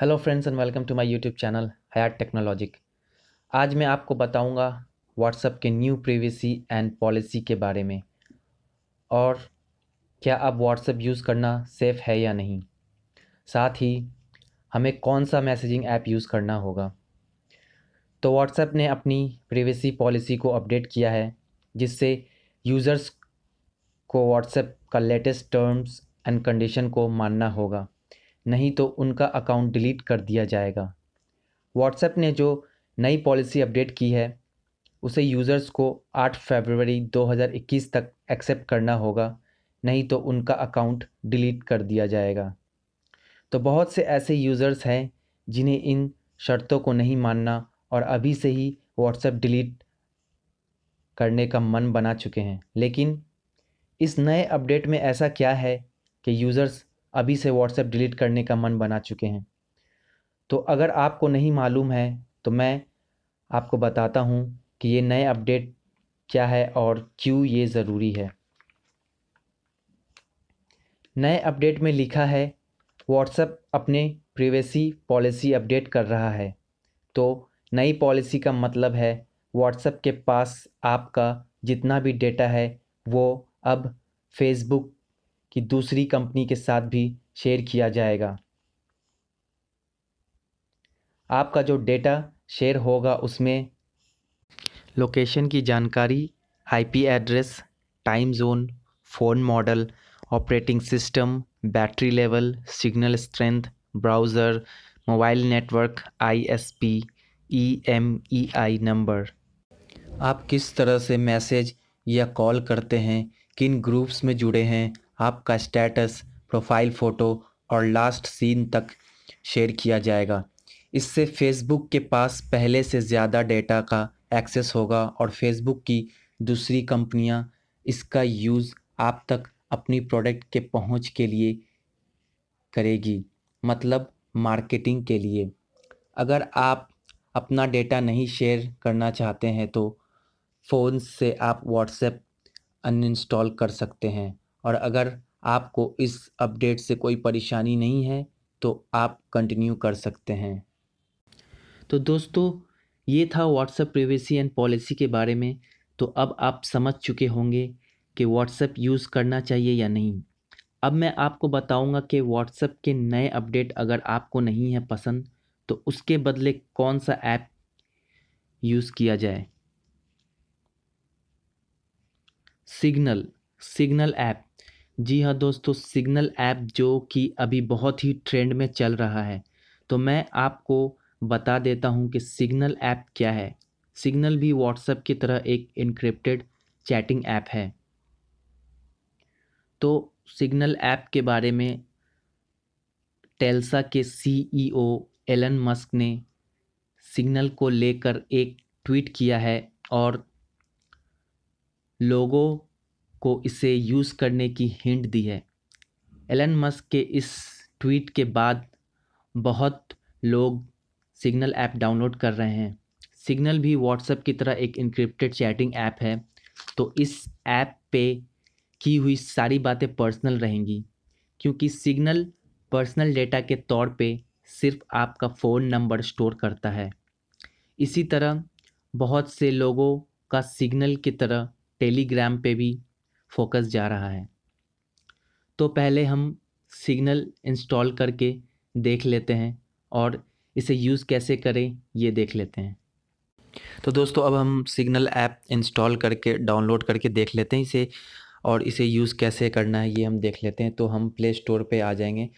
Hello friends and welcome to my YouTube channel Hayat technologic आज मैं आपको बताऊंगा व्हाट्सएप के न्यू प्रिवेसी एंड पॉलिसी के बारे में और क्या अब व्हाट्सअप यूज़ करना सेफ़ है या नहीं साथ ही हमें कौन सा मैसेजिंग ऐप यूज़ करना होगा तो व्हाट्सएप ने अपनी प्रिवेसी पॉलिसी को अपडेट किया है जिससे यूज़र्स को व्हाट्सएप का लेटेस्ट टर्म्स एंड कंडीशन को मानना होगा नहीं तो उनका अकाउंट डिलीट कर दिया जाएगा व्हाट्सएप ने जो नई पॉलिसी अपडेट की है उसे यूज़र्स को 8 फरवरी 2021 तक एक्सेप्ट करना होगा नहीं तो उनका अकाउंट डिलीट कर दिया जाएगा तो बहुत से ऐसे यूज़र्स हैं जिन्हें इन शर्तों को नहीं मानना और अभी से ही व्हाट्सएप डिलीट करने का मन बना चुके हैं लेकिन इस नए अपडेट में ऐसा क्या है कि यूज़र्स अभी से व्हाट्सएप डिलीट करने का मन बना चुके हैं तो अगर आपको नहीं मालूम है तो मैं आपको बताता हूँ कि ये नए अपडेट क्या है और क्यों ये ज़रूरी है नए अपडेट में लिखा है व्हाट्सएप अपने प्रिवेसी पॉलिसी अपडेट कर रहा है तो नई पॉलिसी का मतलब है व्हाट्सएप के पास आपका जितना भी डेटा है वो अब फेसबुक कि दूसरी कंपनी के साथ भी शेयर किया जाएगा आपका जो डेटा शेयर होगा उसमें लोकेशन की जानकारी IP address time zone phone model operating system battery level signal strength browser mobile network ISP IMEI e e number आप किस तरह से मैसेज या कॉल करते हैं किन ग्रुप्स में जुड़े हैं आपका स्टेटस प्रोफाइल फ़ोटो और लास्ट सीन तक शेयर किया जाएगा इससे फेसबुक के पास पहले से ज़्यादा डेटा का एक्सेस होगा और फेसबुक की दूसरी कंपनियां इसका यूज़ आप तक अपनी प्रोडक्ट के पहुंच के लिए करेगी मतलब मार्केटिंग के लिए अगर आप अपना डेटा नहीं शेयर करना चाहते हैं तो फ़ोन से आप व्हाट्सएप अनइंस्टॉल कर सकते हैं और अगर आपको इस अपडेट से कोई परेशानी नहीं है तो आप कंटिन्यू कर सकते हैं तो दोस्तों ये था व्हाट्सएप प्रिवेसी एंड पॉलिसी के बारे में तो अब आप समझ चुके होंगे कि व्हाट्सएप यूज़ करना चाहिए या नहीं अब मैं आपको बताऊंगा कि व्हाट्सएप के नए अपडेट अगर आपको नहीं है पसंद तो उसके बदले कौन सा ऐप यूज़ किया जाए सिग्नल सिग्नल ऐप जी हाँ दोस्तों सिग्नल ऐप जो कि अभी बहुत ही ट्रेंड में चल रहा है तो मैं आपको बता देता हूँ कि सिग्नल ऐप क्या है सिग्नल भी व्हाट्सएप की तरह एक इनक्रिप्टेड चैटिंग ऐप है तो सिग्नल ऐप के बारे में टेल्सा के सीईओ e एलन मस्क ने सिग्नल को लेकर एक ट्वीट किया है और लोगों को इसे यूज़ करने की हिंट दी है एलन मस्क के इस ट्वीट के बाद बहुत लोग सिग्नल ऐप डाउनलोड कर रहे हैं सिग्नल भी व्हाट्सएप की तरह एक इनक्रिप्टेड चैटिंग ऐप है तो इस ऐप पे की हुई सारी बातें पर्सनल रहेंगी क्योंकि सिग्नल पर्सनल डेटा के तौर पे सिर्फ आपका फ़ोन नंबर स्टोर करता है इसी तरह बहुत से लोगों का सिग्नल की तरह टेलीग्राम पे भी फोकस जा रहा है तो पहले हम सिग्नल इंस्टॉल करके देख लेते हैं और इसे यूज़ कैसे करें ये देख लेते हैं तो दोस्तों अब हम सिग्नल ऐप इंस्टॉल करके डाउनलोड करके देख लेते हैं इसे और इसे यूज़ कैसे करना है ये हम देख लेते हैं तो हम प्ले स्टोर पर आ जाएंगे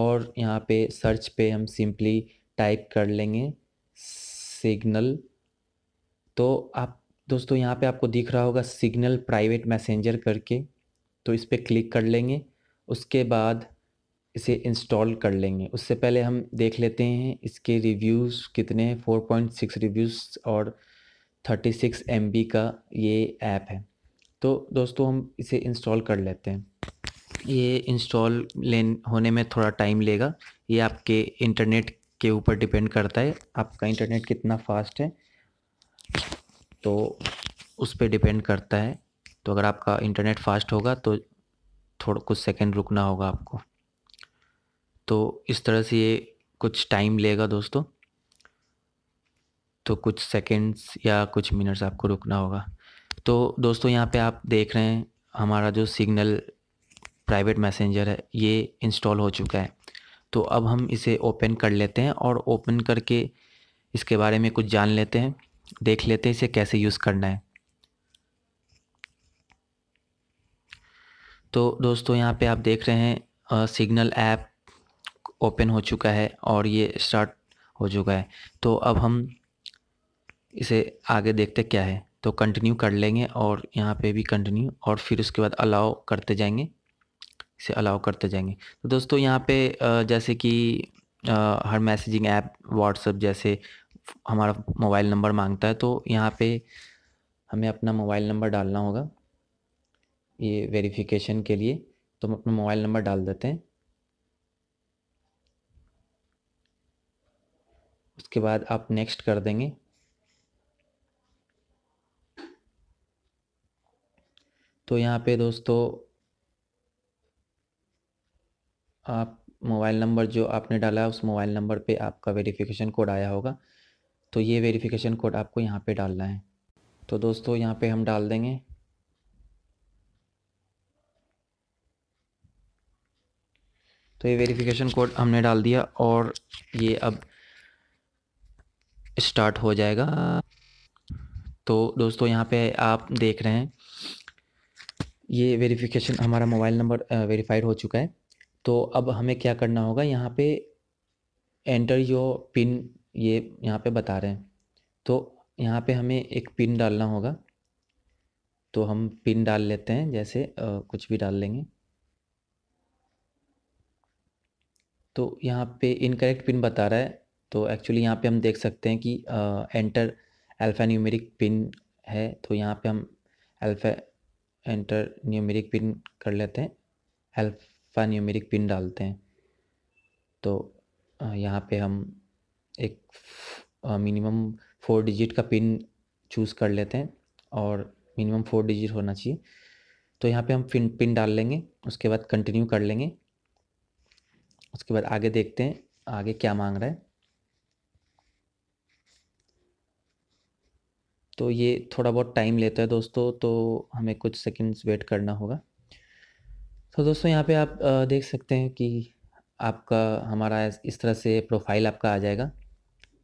और यहाँ पे सर्च पे हम सिंपली टाइप कर लेंगे सिग्नल तो आप दोस्तों यहाँ पे आपको दिख रहा होगा सिग्नल प्राइवेट मैसेंजर करके तो इस पर क्लिक कर लेंगे उसके बाद इसे इंस्टॉल कर लेंगे उससे पहले हम देख लेते हैं इसके रिव्यूज़ कितने हैं 4.6 रिव्यूज़ और 36 सिक्स का ये ऐप है तो दोस्तों हम इसे इंस्टॉल कर लेते हैं ये इंस्टॉल लेन होने में थोड़ा टाइम लेगा ये आपके इंटरनेट के ऊपर डिपेंड करता है आपका इंटरनेट कितना फास्ट है तो उस पर डिपेंड करता है तो अगर आपका इंटरनेट फास्ट होगा तो थोड़ा कुछ सेकंड रुकना होगा आपको तो इस तरह से ये कुछ टाइम लेगा दोस्तों तो कुछ सेकंड्स या कुछ मिनट्स आपको रुकना होगा तो दोस्तों यहाँ पे आप देख रहे हैं हमारा जो सिग्नल प्राइवेट मैसेंजर है ये इंस्टॉल हो चुका है तो अब हम इसे ओपन कर लेते हैं और ओपन करके इसके बारे में कुछ जान लेते हैं देख लेते हैं इसे कैसे यूज़ करना है तो दोस्तों यहाँ पे आप देख रहे हैं सिग्नल ऐप ओपन हो चुका है और ये स्टार्ट हो चुका है तो अब हम इसे आगे देखते क्या है तो कंटिन्यू कर लेंगे और यहाँ पे भी कंटिन्यू और फिर उसके बाद अलाउ करते जाएंगे इसे अलाउ करते जाएंगे तो दोस्तों यहाँ पे जैसे कि हर मैसेजिंग ऐप व्हाट्सअप जैसे हमारा मोबाइल नंबर मांगता है तो यहाँ पे हमें अपना मोबाइल नंबर डालना होगा ये वेरिफिकेशन के लिए तो हम अपना मोबाइल नंबर डाल देते हैं उसके बाद आप नेक्स्ट कर देंगे तो यहाँ पे दोस्तों आप मोबाइल नंबर जो आपने डाला है उस मोबाइल नंबर पे आपका वेरिफिकेशन कोड आया होगा तो ये वेरिफिकेशन कोड आपको यहाँ पे डालना है तो दोस्तों यहाँ पे हम डाल देंगे तो ये वेरिफिकेशन कोड हमने डाल दिया और ये अब स्टार्ट हो जाएगा तो दोस्तों यहाँ पे आप देख रहे हैं ये वेरिफिकेशन हमारा मोबाइल नंबर वेरीफाइड हो चुका है तो अब हमें क्या करना होगा यहाँ पे एंटर योर पिन ये यहाँ पे बता रहे हैं तो यहाँ पे हमें एक पिन डालना होगा तो हम पिन डाल लेते हैं जैसे आ, कुछ भी डाल लेंगे तो यहाँ पे इनकरेक्ट पिन बता रहा है तो एक्चुअली यहाँ पे हम देख सकते हैं कि एंटर अल्फ़ा न्यूमेरिक पिन है तो यहाँ पे हम अल्फ़ा एंटर न्यूमेरिक पिन कर लेते हैं अल्फ़ा न्यूमेरिक पिन डालते हैं तो यहाँ पे हम एक मिनिमम फोर डिजिट का पिन चूज़ कर लेते हैं और मिनिमम फोर डिजिट होना चाहिए तो यहाँ पे हम पिन पिन डाल लेंगे उसके बाद कंटिन्यू कर लेंगे उसके बाद आगे देखते हैं आगे क्या मांग रहा है तो ये थोड़ा बहुत टाइम लेता है दोस्तों तो हमें कुछ सेकंड्स वेट करना होगा तो दोस्तों यहाँ पे आप देख सकते हैं कि आपका हमारा इस तरह से प्रोफाइल आपका आ जाएगा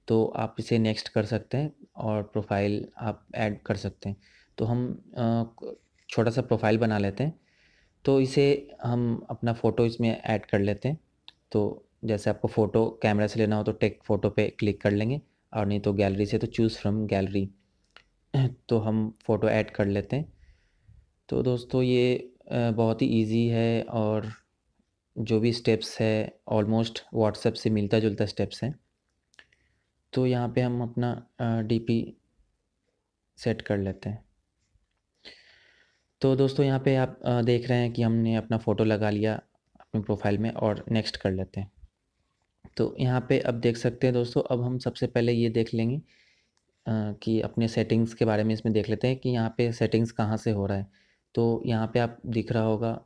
तो आप इसे नेक्स्ट कर सकते हैं और प्रोफाइल आप ऐड कर सकते हैं तो हम छोटा सा प्रोफाइल बना लेते हैं तो इसे हम अपना फ़ोटो इसमें ऐड कर लेते हैं तो जैसे आपको फ़ोटो कैमरा से लेना हो तो टेक फ़ोटो पे क्लिक कर लेंगे और नहीं तो गैलरी से तो चूज़ फ्रॉम गैलरी तो हम फ़ोटो ऐड कर लेते हैं तो दोस्तों ये बहुत ही इजी है और जो भी स्टेप्स है ऑलमोस्ट व्हाट्सएप से मिलता जुलता स्टेप्स हैं तो यहाँ पे हम अपना डी पी सेट कर लेते हैं तो दोस्तों यहाँ पे आप देख रहे हैं कि हमने अपना फ़ोटो लगा लिया अपने प्रोफाइल में और नेक्स्ट कर लेते हैं तो यहाँ पे अब देख सकते हैं दोस्तों अब हम सबसे पहले ये देख लेंगे कि अपने सेटिंग्स के बारे में इसमें देख लेते हैं कि यहाँ पे सेटिंग्स कहाँ से हो रहा है तो यहाँ पे आप दिख रहा होगा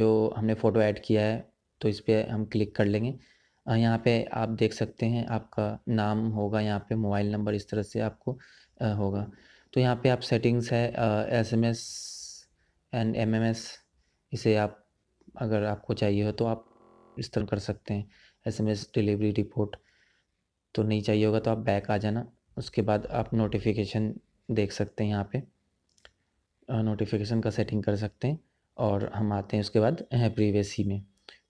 जो हमने फ़ोटो ऐड किया है तो इस पर हम क्लिक कर लेंगे यहाँ पे आप देख सकते हैं आपका नाम होगा यहाँ पे मोबाइल नंबर इस तरह से आपको होगा तो यहाँ पे आप सेटिंग्स है S M S and M M S इसे आप अगर आपको चाहिए हो तो आप इस तरह कर सकते हैं S M S delivery report तो नहीं चाहिए होगा तो आप बैक आ जाना उसके बाद आप नोटिफिकेशन देख सकते हैं यहाँ पे नोटिफिकेशन का सेटिंग कर सकते हैं और हम आते हैं उसके बाद प्रीवेसी में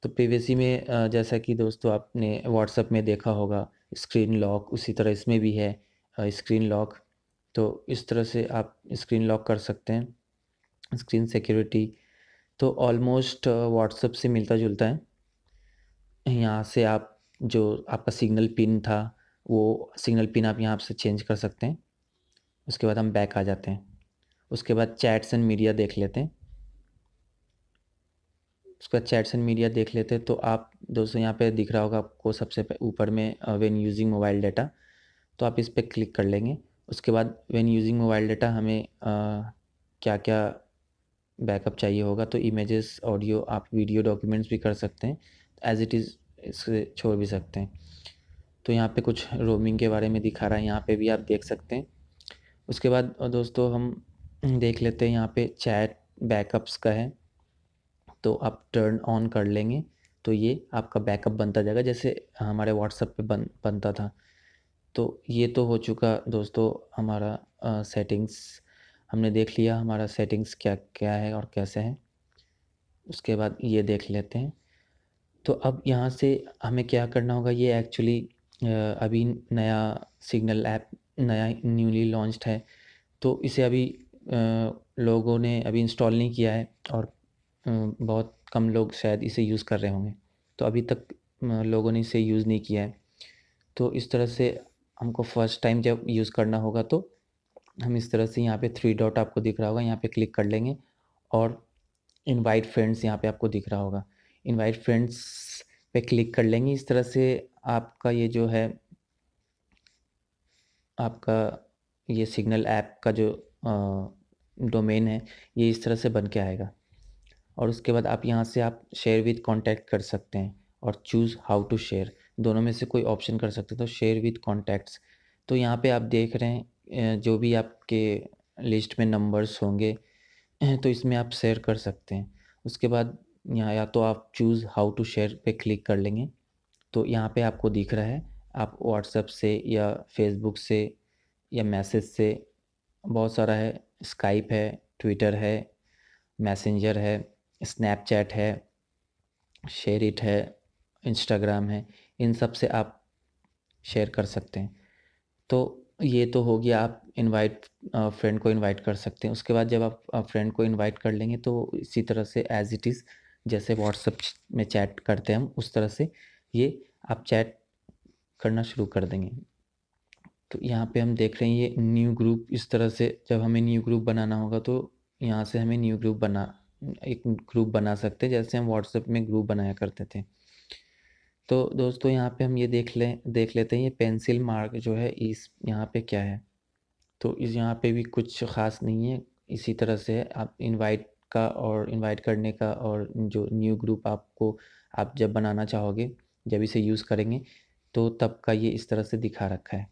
तो प्रीवेसी में जैसा कि दोस्तों आपने व्हाट्सअप में देखा होगा स्क्रीन लॉक उसी तरह इसमें भी है स्क्रीन लॉक तो इस तरह से आप स्क्रीन लॉक कर सकते हैं स्क्रीन सिक्योरिटी तो ऑलमोस्ट व्हाट्सअप से मिलता जुलता है यहाँ से आप जो आपका सिग्नल पिन था वो सिग्नल पिन आप यहाँ से चेंज कर सकते हैं उसके बाद हम बैक आ जाते हैं उसके बाद चैट्स एंड मीडिया देख लेते हैं उसके बाद चैट्स एंड मीडिया देख लेते तो आप दोस्तों यहाँ पे दिख रहा होगा आपको सबसे ऊपर में वेन यूजिंग मोबाइल डाटा तो आप इस पर क्लिक कर लेंगे उसके बाद वेन यूजिंग मोबाइल डाटा हमें आ, क्या क्या बैकअप चाहिए होगा तो इमेजेस ऑडियो आप वीडियो डॉक्यूमेंट्स भी कर सकते हैं एज इट इज़ इसे छोड़ भी सकते हैं तो यहाँ पे कुछ रोमिंग के बारे में दिखा रहा है यहाँ पे भी आप देख सकते हैं उसके बाद दोस्तों हम देख लेते हैं यहाँ पे चैट बैकअप्स का है तो आप टर्न ऑन कर लेंगे तो ये आपका बैकअप बनता जाएगा जैसे हमारे व्हाट्सएप पे बन बनता था तो ये तो हो चुका दोस्तों हमारा आ, सेटिंग्स हमने देख लिया हमारा सेटिंग्स क्या क्या है और कैसे है उसके बाद ये देख लेते हैं तो अब यहाँ से हमें क्या करना होगा ये एक्चुअली अभी नया सिग्नल ऐप नया न्यूली लॉन्च्ड है तो इसे अभी आ, लोगों ने अभी इंस्टॉल नहीं किया है और बहुत कम लोग शायद इसे यूज़ कर रहे होंगे तो अभी तक लोगों ने इसे यूज़ नहीं किया है तो इस तरह से हमको फर्स्ट टाइम जब यूज़ करना होगा तो हम इस तरह से यहाँ पे थ्री डॉट आपको दिख रहा होगा यहाँ पे क्लिक कर लेंगे और इनवाइट फ्रेंड्स यहाँ पे आपको दिख रहा होगा इनवाइट फ्रेंड्स पे क्लिक कर लेंगे इस तरह से आपका ये जो है आपका ये सिग्नल ऐप का जो डोमेन है ये इस तरह से बन के आएगा और उसके बाद आप यहाँ से आप शेयर विद कॉन्टैक्ट कर सकते हैं और चूज़ हाउ टू शेयर दोनों में से कोई ऑप्शन कर सकते हैं तो शेयर विद कॉन्टैक्ट्स तो यहाँ पे आप देख रहे हैं जो भी आपके लिस्ट में नंबर्स होंगे तो इसमें आप शेयर कर सकते हैं उसके बाद यहाँ या तो आप चूज़ हाउ टू शेयर पे क्लिक कर लेंगे तो यहाँ पे आपको दिख रहा है आप व्हाट्सएप से या फेसबुक से या मैसेज से बहुत सारा है स्काइप है ट्विटर है मैसेंजर है स्नैपचैट है शेयर इट है इंस्टाग्राम है इन सब से आप शेयर कर सकते हैं तो ये तो हो गया आप इनवाइट फ्रेंड को इनवाइट कर सकते हैं उसके बाद जब आप फ्रेंड को इनवाइट कर लेंगे तो इसी तरह से एज इट इज़ जैसे व्हाट्सअप में चैट करते हैं हम उस तरह से ये आप चैट करना शुरू कर देंगे तो यहाँ पे हम देख रहे हैं ये न्यू ग्रुप इस तरह से जब हमें न्यू ग्रुप बनाना होगा तो यहाँ से हमें न्यू ग्रुप बना एक ग्रुप बना सकते हैं जैसे हम व्हाट्सएप में ग्रुप बनाया करते थे तो दोस्तों यहाँ पे हम ये देख लें देख लेते हैं ये पेंसिल मार्क जो है इस यहाँ पे क्या है तो इस यहाँ पे भी कुछ ख़ास नहीं है इसी तरह से आप इनवाइट का और इनवाइट करने का और जो न्यू ग्रुप आपको आप जब बनाना चाहोगे जब इसे यूज़ करेंगे तो तब का ये इस तरह से दिखा रखा है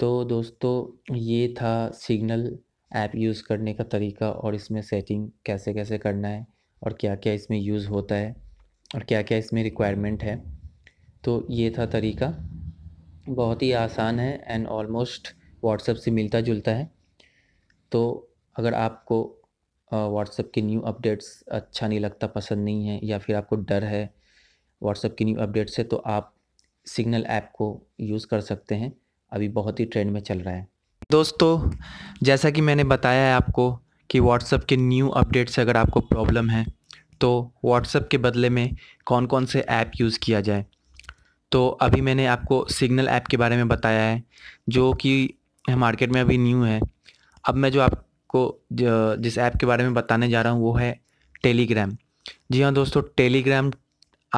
तो दोस्तों ये था सिग्नल ऐप यूज़ करने का तरीका और इसमें सेटिंग कैसे कैसे करना है और क्या क्या इसमें यूज़ होता है और क्या क्या इसमें रिक्वायरमेंट है तो ये था तरीका बहुत ही आसान है एंड ऑलमोस्ट व्हाट्सएप से मिलता जुलता है तो अगर आपको व्हाट्सएप के न्यू अपडेट्स अच्छा नहीं लगता पसंद नहीं है या फिर आपको डर है व्हाट्सएप की न्यू अपडेट से तो आप सिग्नल ऐप को यूज़ कर सकते हैं अभी बहुत ही ट्रेंड में चल रहा है दोस्तों जैसा कि मैंने बताया है आपको कि व्हाट्सअप के न्यू अपडेट से अगर आपको प्रॉब्लम है तो व्हाट्सअप के बदले में कौन कौन से ऐप यूज़ किया जाए तो अभी मैंने आपको सिग्नल ऐप के बारे में बताया है जो कि मार्केट में अभी न्यू है अब मैं जो आपको जिस ऐप के बारे में बताने जा रहा हूँ वो है टेलीग्राम जी हाँ दोस्तों टेलीग्राम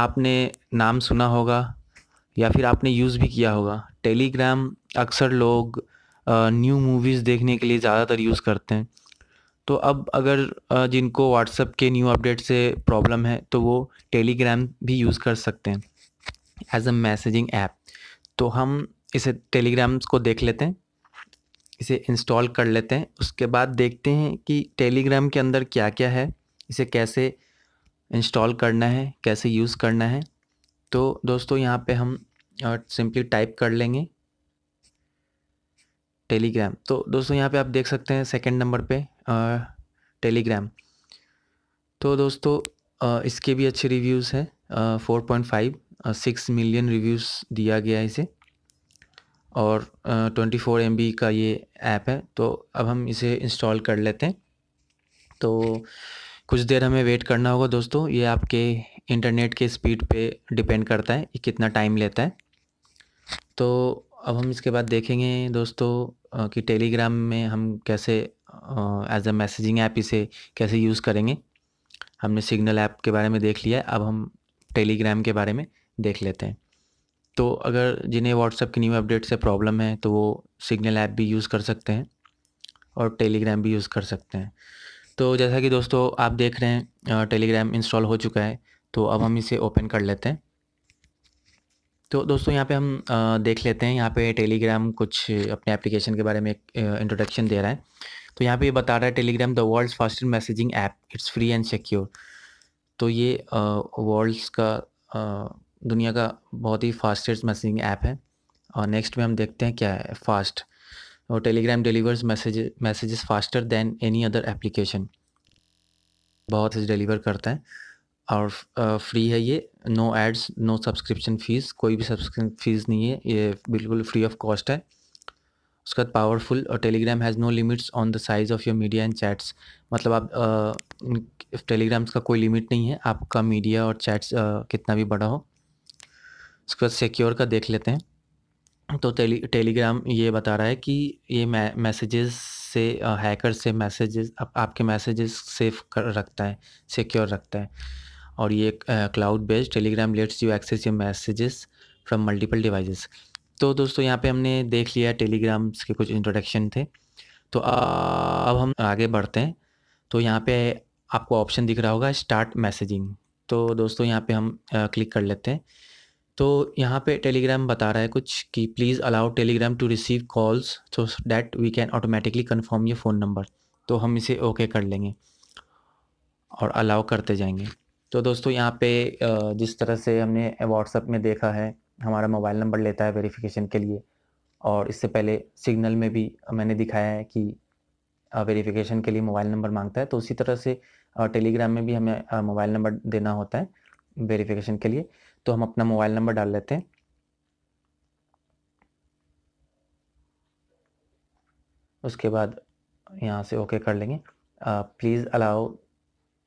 आपने नाम सुना होगा या फिर आपने यूज़ भी किया होगा टेलीग्राम अक्सर लोग न्यू मूवीज़ देखने के लिए ज़्यादातर यूज़ करते हैं तो अब अगर जिनको व्हाट्सएप के न्यू अपडेट से प्रॉब्लम है तो वो टेलीग्राम भी यूज़ कर सकते हैं एज अ मैसेजिंग ऐप तो हम इसे टेलीग्राम्स को देख लेते हैं इसे इंस्टॉल कर लेते हैं उसके बाद देखते हैं कि टेलीग्राम के अंदर क्या क्या है इसे कैसे इंस्टॉल करना है कैसे यूज़ करना है तो दोस्तों यहाँ पे हम सिंपली टाइप कर लेंगे टेलीग्राम तो दोस्तों यहाँ पे आप देख सकते हैं सेकंड नंबर पे टेलीग्राम तो दोस्तों आ, इसके भी अच्छे रिव्यूज़ हैं four point five six million reviews दिया गया है इसे और ट्वेंटी फोर एम बी का ये ऐप है तो अब हम इसे इंस्टॉल कर लेते हैं तो कुछ देर हमें वेट करना होगा दोस्तों ये आपके इंटरनेट के स्पीड पे डिपेंड करता है कितना टाइम लेता है तो अब हम इसके बाद देखेंगे दोस्तों कि टेलीग्राम में हम कैसे एज अ मैसेजिंग ऐप इसे कैसे यूज़ करेंगे हमने सिग्नल ऐप के बारे में देख लिया है अब हम टेलीग्राम के बारे में देख लेते हैं तो अगर जिन्हें व्हाट्सएप की न्यू अपडेट से प्रॉब्लम है तो वो सिग्नल ऐप भी यूज़ कर सकते हैं और टेलीग्राम भी यूज़ कर सकते हैं तो जैसा कि दोस्तों आप देख रहे हैं टेलीग्राम इंस्टॉल हो चुका है तो अब हम इसे ओपन कर लेते हैं तो दोस्तों यहाँ पे हम देख लेते हैं यहाँ पे टेलीग्राम कुछ अपने एप्लीकेशन के बारे में एक इंट्रोडक्शन दे रहा है तो यहाँ पे ये बता रहा है Telegram the world's fastest messaging app it's free and secure तो ये वर्ल्ड्स का दुनिया का बहुत ही फास्टेस्ट मैसेजिंग ऐप है और नेक्स्ट में हम देखते हैं क्या है फास्ट और Telegram delivers message messages faster than any other application बहुत डिलीवर करता है और फ्री है ये no ads no subscription fees कोई भी सब्सक्रिप्शन फ़ीस नहीं है ये बिल्कुल फ्री ऑफ कॉस्ट है उसके बाद पावरफुल और Telegram has no limits on the size of your media and chats मतलब आप टेलीग्राम्स का कोई लिमिट नहीं है आपका मीडिया और चैट्स कितना भी बड़ा हो उसके बाद सिक्योर का देख लेते हैं तो टेली टेलीग्राम ये बता रहा है कि ये मैसेजेस से हैकर से मैसेजेस आप, आपके मैसेजेस सेफ कर रखता है सिक्योर रखता है और ये cloud based Telegram lets you access your messages from multiple devices तो दोस्तों यहाँ पे हमने देख लिया टेलीग्राम्स के कुछ इंट्रोडक्शन थे तो अब हम आगे बढ़ते हैं तो यहाँ पे आपको ऑप्शन दिख रहा होगा स्टार्ट मैसेजिंग तो दोस्तों यहाँ पे हम क्लिक कर लेते हैं तो यहाँ पे टेलीग्राम बता रहा है कुछ कि please allow Telegram to receive calls so that we can automatically confirm your phone number तो हम इसे ओके okay कर लेंगे और अलाउ करते जाएंगे तो दोस्तों यहाँ पे जिस तरह से हमने व्हाट्सअप में देखा है हमारा मोबाइल नंबर लेता है वेरिफिकेशन के लिए और इससे पहले सिग्नल में भी मैंने दिखाया है कि वेरिफिकेशन के लिए मोबाइल नंबर मांगता है तो उसी तरह से टेलीग्राम में भी हमें मोबाइल नंबर देना होता है वेरिफिकेशन के लिए तो हम अपना मोबाइल नंबर डाल लेते हैं उसके बाद यहाँ से ओके कर लेंगे please allow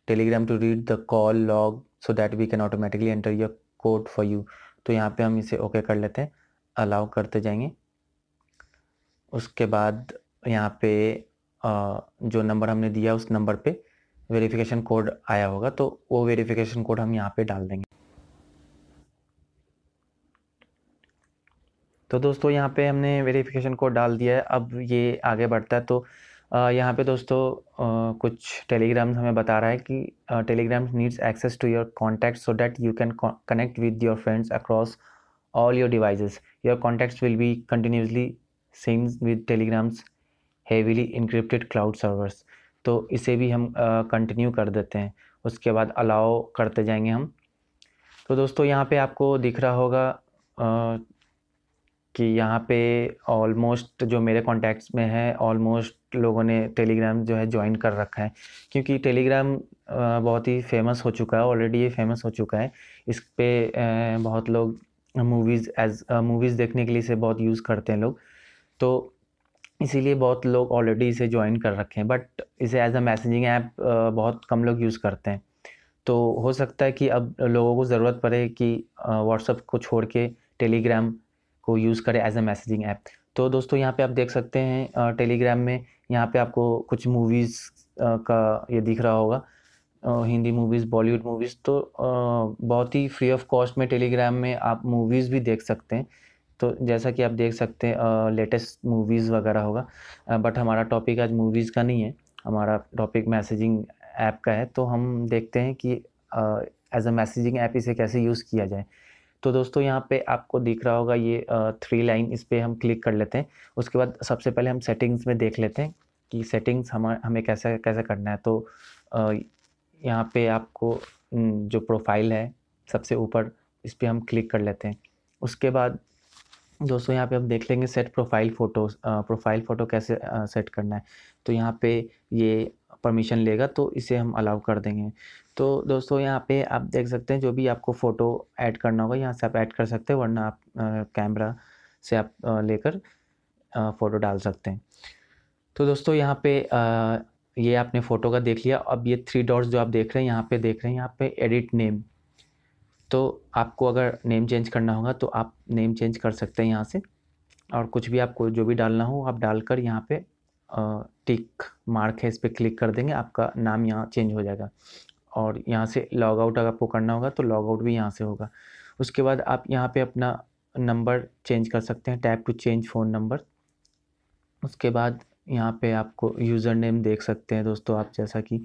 Telegram to read the call log so that we can automatically enter your code for you तो यहाँ पे हम इसे ओके okay कर लेते हैं अलाउ करते जाएंगे उसके बाद यहाँ पे जो नंबर हमने दिया उस नंबर पे वेरिफिकेशन कोड आया होगा तो वो वेरिफिकेशन कोड हम यहाँ पे डाल देंगे तो दोस्तों यहाँ पे हमने वेरिफिकेशन कोड डाल दिया है अब ये आगे बढ़ता है तो यहाँ पे दोस्तों कुछ टेलीग्राम हमें बता रहा है कि Telegram needs access to your contact so that you can connect with your friends across all your devices. Your contact will be continuously synced with Telegram's heavily encrypted cloud servers तो इसे भी हम continue कर देते हैं उसके बाद allow करते जाएंगे हम तो दोस्तों यहाँ पे आपको दिख रहा होगा कि यहाँ पे ऑलमोस्ट जो मेरे कॉन्टैक्ट्स में है ऑलमोस्ट लोगों ने टेलीग्राम जो है ज्वाइन कर रखा है क्योंकि टेलीग्राम बहुत ही फेमस हो चुका है ऑलरेडी ये फेमस हो चुका है इस पर बहुत लोग मूवीज़ एज मूवीज़ देखने के लिए इसे बहुत यूज़ करते हैं लोग तो इसीलिए बहुत लोग ऑलरेडी इसे ज्वाइन कर रखे हैं बट इसे एज अ मैसेजिंग ऐप बहुत कम लोग यूज़ करते हैं तो हो सकता है कि अब लोगों को ज़रूरत पड़े कि व्हाट्सअप को छोड़ के टेलीग्राम को यूज़ करें एज अ मैसेजिंग ऐप तो दोस्तों यहाँ पे आप देख सकते हैं टेलीग्राम में यहाँ पे आपको कुछ मूवीज़ का ये दिख रहा होगा हिंदी मूवीज़ बॉलीवुड मूवीज़ तो बहुत ही फ्री ऑफ कॉस्ट में टेलीग्राम में आप मूवीज़ भी देख सकते हैं तो जैसा कि आप देख सकते हैं लेटेस्ट मूवीज़ वगैरह होगा बट हमारा टॉपिक आज मूवीज़ का नहीं है हमारा टॉपिक मैसेजिंग ऐप का है तो हम देखते हैं कि एज अ मैसेजिंग ऐप इसे कैसे यूज़ किया जाए तो दोस्तों यहाँ पे आपको दिख रहा होगा ये थ्री लाइन इस पर हम क्लिक कर लेते हैं उसके बाद सबसे पहले हम सेटिंग्स में देख लेते हैं कि सेटिंग्स हम हमें कैसे कैसे करना है तो यहाँ पे आपको जो प्रोफाइल है सबसे ऊपर इस पर हम क्लिक कर लेते हैं उसके बाद दोस्तों यहाँ पे हम देख लेंगे set profile photo profile photo कैसे सेट करना है तो यहाँ पे ये परमिशन लेगा तो इसे हम अलाउ कर देंगे तो दोस्तों यहाँ पे आप देख सकते हैं जो भी आपको फ़ोटो ऐड करना होगा यहाँ से आप ऐड कर सकते हैं वरना आप कैमरा से आप लेकर फ़ोटो डाल सकते हैं तो दोस्तों यहाँ पे आ, ये आपने फ़ोटो का देख लिया अब ये थ्री डॉट्स जो आप देख रहे हैं यहाँ पे देख रहे हैं यहाँ पे एडिट नेम तो आपको अगर नेम चेंज करना होगा तो आप नेम चेंज कर सकते हैं यहाँ से और कुछ भी आपको जो भी डालना हो आप डालकर यहाँ पे टिक मार्क है इस पर क्लिक कर देंगे आपका नाम यहाँ चेंज हो जाएगा और यहाँ से लॉग आउट अगर आपको करना होगा तो लॉग आउट भी यहाँ से होगा उसके बाद आप यहाँ पे अपना नंबर चेंज कर सकते हैं tap to change phone number उसके बाद यहाँ पे आपको यूज़र नेम देख सकते हैं दोस्तों आप जैसा कि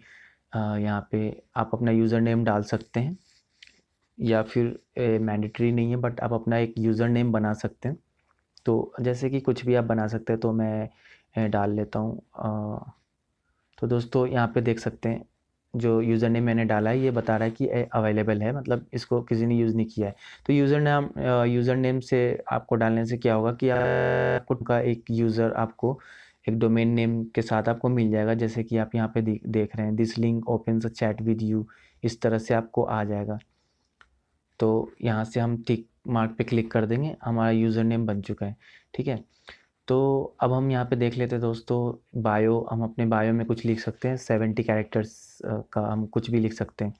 यहाँ पे आप अपना यूज़र नेम डाल सकते हैं या फिर मैंडेटरी नहीं है बट आप अपना एक यूज़र नेम बना सकते हैं तो जैसे कि कुछ भी आप बना सकते हैं तो मैं डाल लेता हूँ तो दोस्तों यहाँ पे देख सकते हैं जो यूज़र नेम मैंने डाला है ये बता रहा है कि अवेलेबल है मतलब इसको किसी ने यूज़ नहीं किया है तो यूज़र नाम यूज़र नेम से आपको डालने से क्या होगा कि आपको का एक यूज़र आपको एक डोमेन नेम के साथ आपको मिल जाएगा जैसे कि आप यहाँ पे देख रहे हैं this link open a chat with you इस तरह से आपको आ जाएगा तो यहाँ से हम टिक मार्क पे क्लिक कर देंगे हमारा यूज़र नेम बन चुका है ठीक है तो अब हम यहाँ पे देख लेते हैं दोस्तों बायो हम अपने बायो में कुछ लिख सकते हैं सेवेंटी कैरेक्टर्स का हम कुछ भी लिख सकते हैं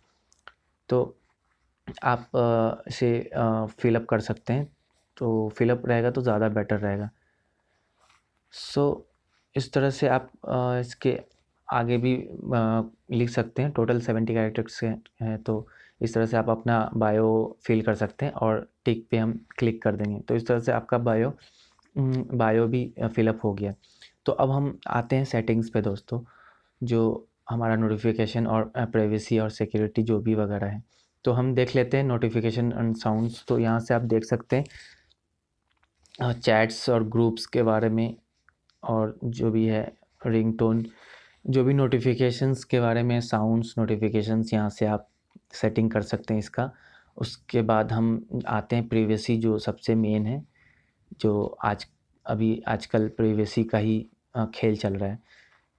तो आप इसे फिलअप कर सकते हैं तो फिलअप रहेगा तो ज़्यादा बेटर रहेगा सो so, इस तरह से आप इसके आगे भी लिख सकते हैं टोटल सेवेंटी कैरेक्टर्स हैं तो इस तरह से आप अपना बायो फिल कर सकते हैं और टिक पे हम क्लिक कर देंगे तो इस तरह से आपका बायो बायो हम्म, भी फिलअप हो गया तो अब हम आते हैं सेटिंग्स पे दोस्तों जो हमारा नोटिफिकेशन और प्राइवेसी और सिक्योरिटी जो भी वगैरह है तो हम देख लेते हैं नोटिफिकेशन एंड साउंड्स तो यहाँ से आप देख सकते हैं चैट्स और ग्रुप्स के बारे में और जो भी है रिंगटोन जो भी नोटिफिकेशंस के बारे में साउंड्स नोटिफिकेशंस यहाँ से आप सेटिंग कर सकते हैं इसका उसके बाद हम आते हैं प्रीवेसी जो सबसे मेन है जो आज अभी आजकल प्राइवेसी का ही खेल चल रहा है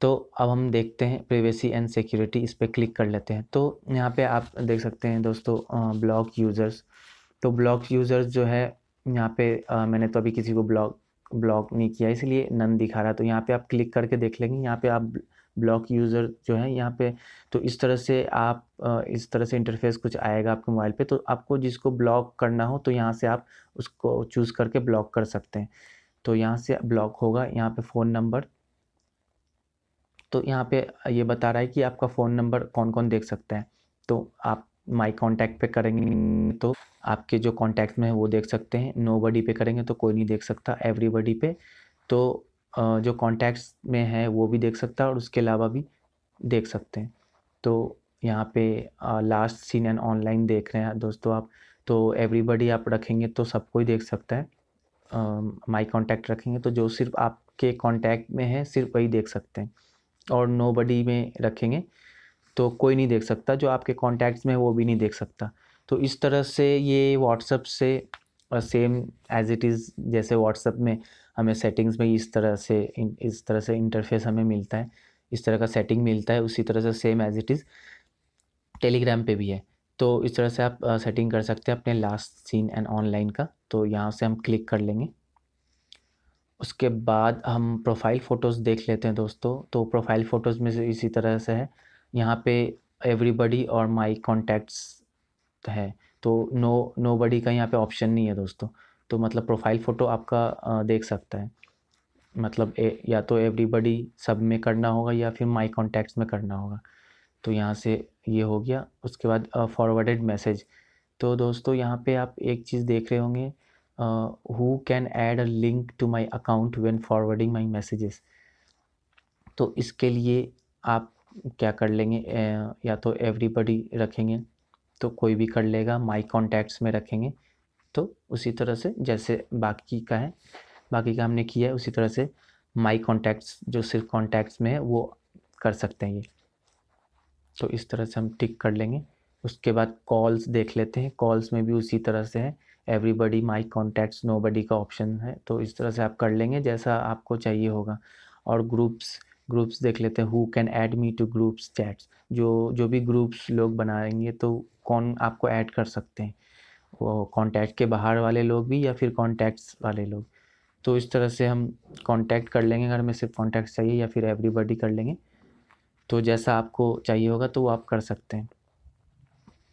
तो अब हम देखते हैं प्राइवेसी एंड सिक्योरिटी इस पर क्लिक कर लेते हैं तो यहाँ पे आप देख सकते हैं दोस्तों ब्लॉक यूज़र्स तो ब्लॉक यूज़र्स जो है यहाँ पे आ, मैंने तो अभी किसी को ब्लॉक ब्लॉक नहीं किया इसलिए नन दिखा रहा तो यहाँ पे आप क्लिक करके देख लेंगे यहाँ पे आप ब्लॉक यूज़र जो है यहाँ पे तो इस तरह से आप इस तरह से इंटरफेस कुछ आएगा आपके मोबाइल पे तो आपको जिसको ब्लॉक करना हो तो यहाँ से आप उसको चूज़ करके ब्लॉक कर सकते हैं तो यहाँ से ब्लॉक होगा यहाँ पे फ़ोन नंबर तो यहाँ पे ये बता रहा है कि आपका फ़ोन नंबर कौन कौन देख सकते हैं तो आप माई कॉन्टैक्ट पे करेंगे तो आपके जो कॉन्टैक्ट में है वो देख सकते हैं नो बडी पे करेंगे तो कोई नहीं देख सकता एवरीबडी पे तो जो कॉन्टैक्ट्स में है वो भी देख सकता है और उसके अलावा भी देख सकते हैं तो यहाँ पे लास्ट सीन एंड ऑनलाइन देख रहे हैं दोस्तों आप तो एवरीबडी आप रखेंगे तो सबको ही देख सकता है माई uh, कॉन्टैक्ट रखेंगे तो जो सिर्फ आपके कॉन्टैक्ट में है सिर्फ वही देख सकते हैं और नो बडी में रखेंगे तो कोई नहीं देख सकता जो आपके कॉन्टैक्ट्स में है वो भी नहीं देख सकता तो इस तरह से ये व्हाट्सअप से सेम एज इट इज़ जैसे व्हाट्सअप में हमें सेटिंग्स में इस तरह से इस तरह से इंटरफेस हमें मिलता है इस तरह का सेटिंग मिलता है उसी तरह से same as it is Telegram पे भी है तो इस तरह से आप सेटिंग कर सकते हैं अपने लास्ट सीन एंड ऑनलाइन का तो यहाँ से हम क्लिक कर लेंगे उसके बाद हम प्रोफाइल फ़ोटोज़ देख लेते हैं दोस्तों तो प्रोफाइल फ़ोटोज़ में से इसी तरह से है यहाँ पे एवरीबडी और माय कॉन्टैक्ट्स है तो नो नो बडी का यहाँ पे ऑप्शन नहीं है दोस्तों तो मतलब प्रोफाइल फ़ोटो आपका देख सकता है मतलब ए, या तो एवरीबडी सब में करना होगा या फिर माई कॉन्टैक्ट्स में करना होगा तो यहाँ से ये हो गया उसके बाद फॉरवर्डेड मैसेज तो दोस्तों यहाँ पे आप एक चीज़ देख रहे होंगे who can add a link to my account when forwarding my messages तो इसके लिए आप क्या कर लेंगे या तो एवरीबडी रखेंगे तो कोई भी कर लेगा माई कॉन्टैक्ट्स में रखेंगे तो उसी तरह से जैसे बाकी का है बाकी का हमने किया है उसी तरह से माई कॉन्टैक्ट्स जो सिर्फ कॉन्टैक्ट्स में है वो कर सकते हैं ये तो इस तरह से हम टिक कर लेंगे उसके बाद कॉल्स देख लेते हैं कॉल्स में भी उसी तरह से है everybody my contacts nobody का ऑप्शन है तो इस तरह से आप कर लेंगे जैसा आपको चाहिए होगा और ग्रुप्स ग्रुप्स देख लेते हैं who can add me to groups chats जो जो भी ग्रुप्स लोग बनाएंगे तो कौन आपको ऐड कर सकते हैं कॉन्टैक्ट के बाहर वाले लोग भी या फिर कॉन्टैक्ट्स वाले लोग तो इस तरह से हम कॉन्टैक्ट कर लेंगे अगर हमें सिर्फ कॉन्टैक्ट चाहिए या फिर एवरीबडी कर लेंगे तो जैसा आपको चाहिए होगा तो वो आप कर सकते हैं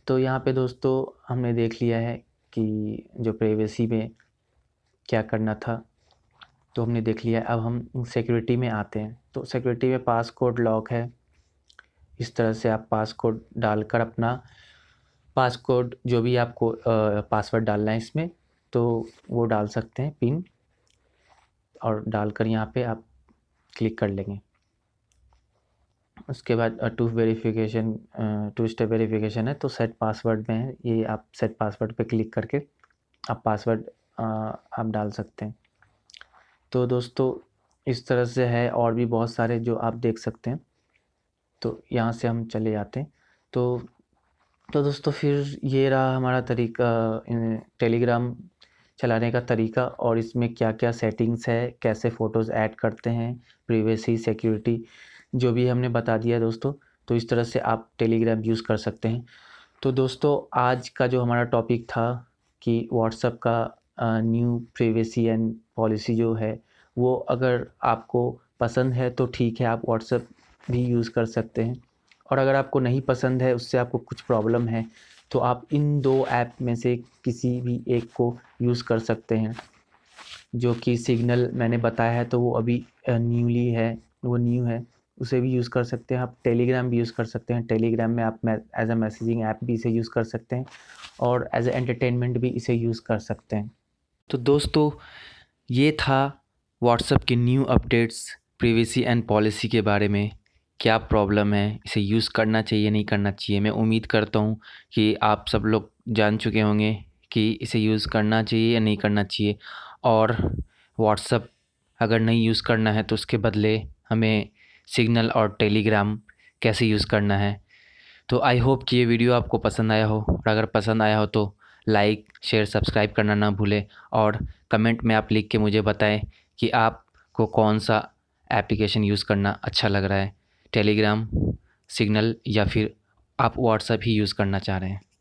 तो यहाँ पे दोस्तों हमने देख लिया है कि जो प्राइवेसी में क्या करना था तो हमने देख लिया अब हम सिक्योरिटी में आते हैं तो सिक्योरिटी में पासकोड लॉक है इस तरह से आप पासकोड डालकर अपना पासकोड जो भी आपको पासवर्ड डालना है इसमें तो वो डाल सकते हैं पिन और डालकर यहाँ पे आप क्लिक कर लेंगे उसके बाद two verification two step verification है तो सेट पासवर्ड में है ये आप सेट पासवर्ड पे क्लिक करके आप पासवर्ड आप डाल सकते हैं तो दोस्तों इस तरह से है और भी बहुत सारे जो आप देख सकते हैं तो यहाँ से हम चले जाते हैं तो तो दोस्तों फिर ये रहा हमारा तरीका टेलीग्राम चलाने का तरीका और इसमें क्या क्या सेटिंग्स है कैसे फ़ोटोज़ ऐड करते हैं प्रिवेसी सिक्योरिटी जो भी हमने बता दिया दोस्तों तो इस तरह से आप टेलीग्राम यूज़ कर सकते हैं तो दोस्तों आज का जो हमारा टॉपिक था कि व्हाट्सअप का न्यू प्रिवेसी एंड पॉलिसी जो है वो अगर आपको पसंद है तो ठीक है आप व्हाट्सअप भी यूज़ कर सकते हैं और अगर आपको नहीं पसंद है उससे आपको कुछ प्रॉब्लम है तो आप इन दो ऐप में से किसी भी एक को यूज़ कर सकते हैं जो कि सिग्नल मैंने बताया है तो वो अभी न्यूली है वो न्यू है उसे भी यूज़ कर सकते हैं आप टेलीग्राम भी यूज़ कर सकते हैं टेलीग्राम में आप एज अ मैसेजिंग ऐप भी इसे यूज़ कर सकते हैं और एज ए एंटरटेनमेंट भी इसे यूज़ कर सकते हैं तो दोस्तों ये था व्हाट्सएप के new updates privacy and policy के बारे में क्या प्रॉब्लम है इसे यूज़ करना चाहिए नहीं करना चाहिए मैं उम्मीद करता हूँ कि आप सब लोग जान चुके होंगे कि इसे यूज़ करना चाहिए या नहीं करना चाहिए और व्हाट्सअप अगर नहीं यूज़ करना है तो उसके बदले हमें सिग्नल और टेलीग्राम कैसे यूज़ करना है तो आई होप कि ये वीडियो आपको पसंद आया हो और अगर पसंद आया हो तो लाइक शेयर सब्सक्राइब करना ना भूलें और कमेंट में आप लिख के मुझे बताएं कि आपको कौन सा एप्लीकेशन यूज़ करना अच्छा लग रहा है टेलीग्राम सिग्नल या फिर आप व्हाट्सएप ही यूज़ करना चाह रहे हैं